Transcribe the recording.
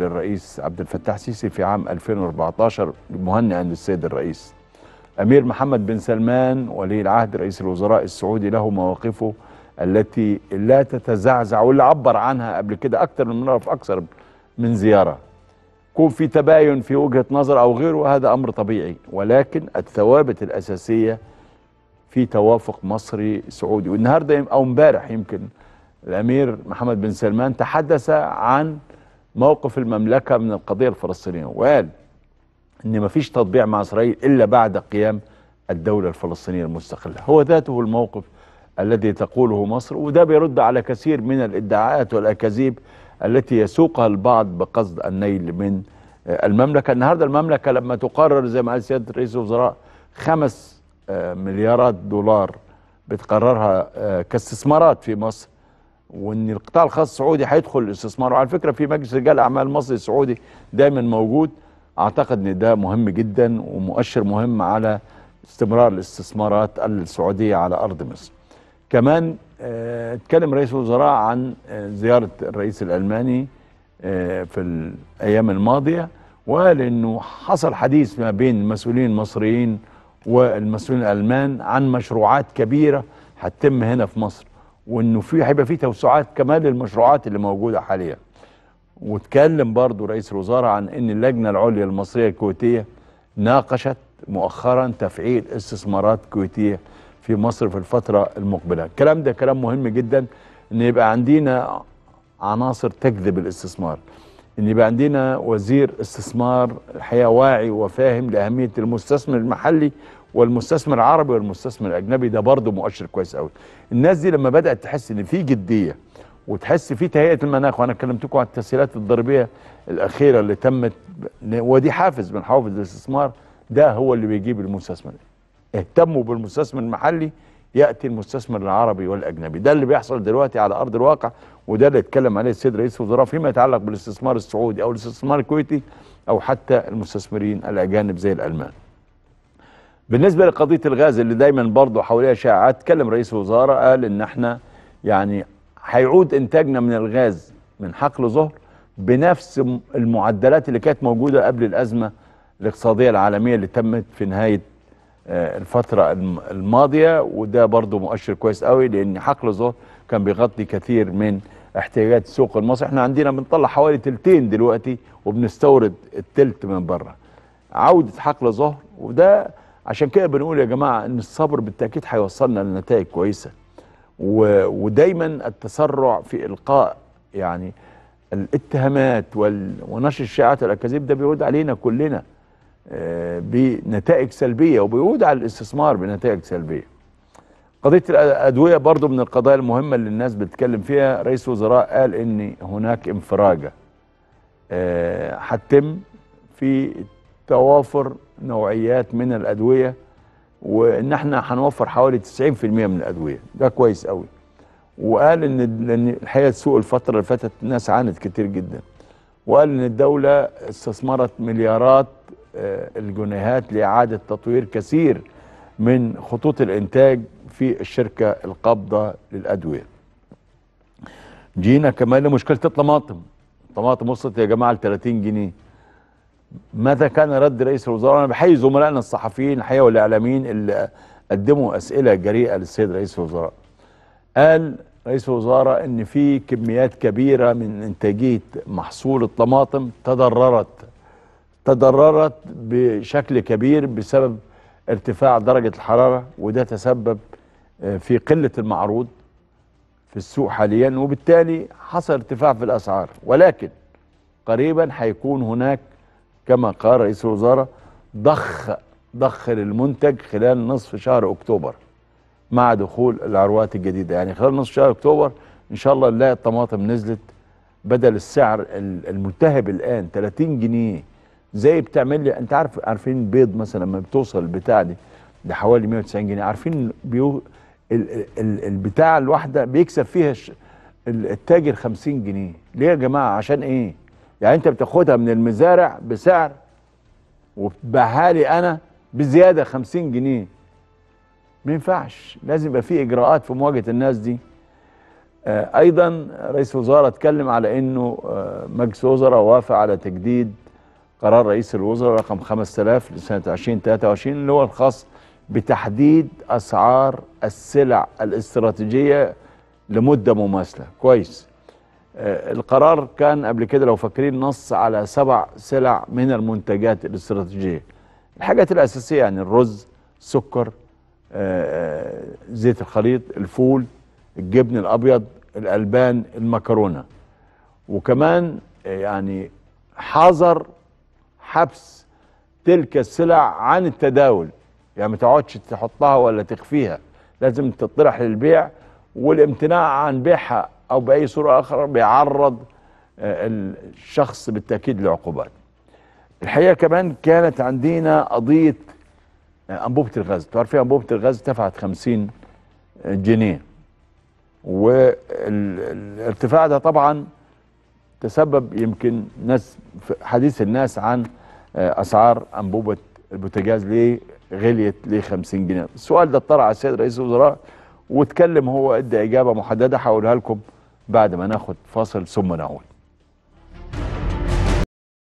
للرئيس عبد الفتاح السيسي في عام 2014 مهنئا للسيد الرئيس أمير محمد بن سلمان ولي العهد رئيس الوزراء السعودي له مواقفه التي لا تتزعزع واللي عبر عنها قبل كده أكثر من مرة في أكثر من زيارة يكون في تباين في وجهة نظر أو غيره هذا أمر طبيعي ولكن الثوابت الأساسية في توافق مصري سعودي والنهاردة أو امبارح يمكن الأمير محمد بن سلمان تحدث عن موقف المملكة من القضية الفلسطينية وقال ان ما فيش تطبيع مع اسرائيل الا بعد قيام الدولة الفلسطينية المستقلة هو ذاته الموقف الذي تقوله مصر وده بيرد على كثير من الادعاءات والاكاذيب التي يسوقها البعض بقصد النيل من المملكة النهاردة المملكة لما تقرر زي ما قال سيادة رئيس الوزراء خمس مليارات دولار بتقررها كاستثمارات في مصر وان القطاع الخاص السعودي هيدخل الاستثمار وعلى فكره في مجلس رجال اعمال مصري السعودي دايما موجود اعتقد ان ده مهم جدا ومؤشر مهم على استمرار الاستثمارات السعوديه على ارض مصر. كمان آه، اتكلم رئيس الوزراء عن آه، زياره الرئيس الالماني آه، في الايام الماضيه وقال انه حصل حديث ما بين المسؤولين المصريين والمسؤولين الالمان عن مشروعات كبيره هتتم هنا في مصر وانه في هيبقى في توسعات كمان للمشروعات اللي موجوده حاليا واتكلم برضه رئيس الوزراء عن ان اللجنه العليا المصريه الكويتيه ناقشت مؤخرا تفعيل استثمارات كويتيه في مصر في الفتره المقبله الكلام ده كلام مهم جدا ان يبقى عندنا عناصر تجذب الاستثمار ان يبقى عندنا وزير استثمار الحقيقه واعي وفاهم لاهميه المستثمر المحلي والمستثمر العربي والمستثمر الاجنبي ده برضه مؤشر كويس قوي الناس دي لما بدات تحس ان في جديه وتحس في تهيئه المناخ وانا كلمتكم عن التسهيلات الضريبيه الاخيره اللي تمت ودي حافز من حوافز الاستثمار ده هو اللي بيجيب المستثمر اهتموا بالمستثمر المحلي ياتي المستثمر العربي والاجنبي ده اللي بيحصل دلوقتي على ارض الواقع وده اللي اتكلم عليه السيد رئيس الوزراء فيما يتعلق بالاستثمار السعودي او الاستثمار الكويتي او حتى المستثمرين الاجانب زي الالمان بالنسبة لقضية الغاز اللي دايما برضه حواليها شائعات تكلم رئيس الوزراء قال ان احنا يعني هيعود انتاجنا من الغاز من حقل ظهر بنفس المعدلات اللي كانت موجودة قبل الأزمة الاقتصادية العالمية اللي تمت في نهاية آه، الفترة الماضية وده برضه مؤشر كويس قوي لأن حقل ظهر كان بيغطي كثير من احتياجات السوق المصري احنا عندنا بنطلع حوالي تلتين دلوقتي وبنستورد التلت من بره عودة حقل ظهر وده عشان كده بنقول يا جماعه ان الصبر بالتاكيد هيوصلنا لنتائج كويسه ودايما التسرع في القاء يعني الاتهامات ونشر الشائعات والاكاذيب ده بيعود علينا كلنا آه، بنتائج سلبيه وبيعود على الاستثمار بنتائج سلبيه. قضيه الادويه برضو من القضايا المهمه اللي الناس بتتكلم فيها، رئيس وزراء قال ان هناك انفراجه آه، هتتم في توافر نوعيات من الادويه وان احنا هنوفر حوالي 90% من الادويه ده كويس قوي وقال ان الحقيقه سوق الفتره اللي فاتت الناس عانت كتير جدا وقال ان الدوله استثمرت مليارات آه، الجنيهات لاعاده تطوير كثير من خطوط الانتاج في الشركه القابضه للادويه جينا كمان لمشكله الطماطم الطماطم وصلت يا جماعه ل 30 جنيه ماذا كان رد رئيس الوزراء انا بحيي زملائنا الصحفيين الحقيقه والاعلاميين اللي قدموا اسئله جريئه للسيد رئيس الوزراء قال رئيس الوزراء ان في كميات كبيره من انتاجيه محصول الطماطم تضررت تضررت بشكل كبير بسبب ارتفاع درجه الحراره وده تسبب آه، في قله المعروض في السوق حاليا وبالتالي حصل ارتفاع في الاسعار ولكن قريبا هيكون هناك كما قال رئيس الوزارة ضخ ضخ للمنتج خلال نصف شهر أكتوبر مع دخول العروات الجديدة يعني خلال نصف شهر أكتوبر إن شاء الله نلاقي الطماطم نزلت بدل السعر الملتهب الآن 30 جنيه زي بتعمل لي أنت عارف عارفين بيض مثلا لما بتوصل البتاع دي لحوالي 190 جنيه عارفين بيو ال ال البتاع الواحدة بيكسب فيها التاجر 50 جنيه ليه يا جماعة عشان إيه؟ يعني انت بتاخدها من المزارع بسعر وبتبيعها لي انا بزياده 50 جنيه ما ينفعش لازم يبقى في اجراءات في مواجهه الناس دي آه، ايضا رئيس الوزراء اتكلم على انه آه، مجلس وزراء وافق على تجديد قرار رئيس الوزراء رقم 5000 لسنه 2023 اللي هو الخاص بتحديد اسعار السلع الاستراتيجيه لمده مماثله كويس آه، القرار كان قبل كده لو فاكرين نص على سبع سلع من المنتجات الاستراتيجية الحاجات الأساسية يعني الرز السكر آه، آه، زيت الخليط الفول الجبن الأبيض الألبان المكرونة وكمان يعني حظر حبس تلك السلع عن التداول يعني ما تقعدش تحطها ولا تخفيها لازم تطرح للبيع والامتناع عن بيعها أو بأي صورة أخرى بيعرض آه، الشخص بالتأكيد لعقوبات الحقيقة كمان كانت عندنا قضية آه، أنبوبة الغاز تعرفين إيه أنبوبة الغاز ارتفعت 50 جنيه والارتفاع ده طبعا تسبب يمكن ناس حديث الناس عن آه، اسعار انبوبه البوتاجاز ليه غليت ليه 50 جنيه السؤال ده اتطرح على السيد رئيس الوزراء واتكلم هو ادى اجابه محدده هقولها لكم بعد ما ناخد فاصل ثم نعود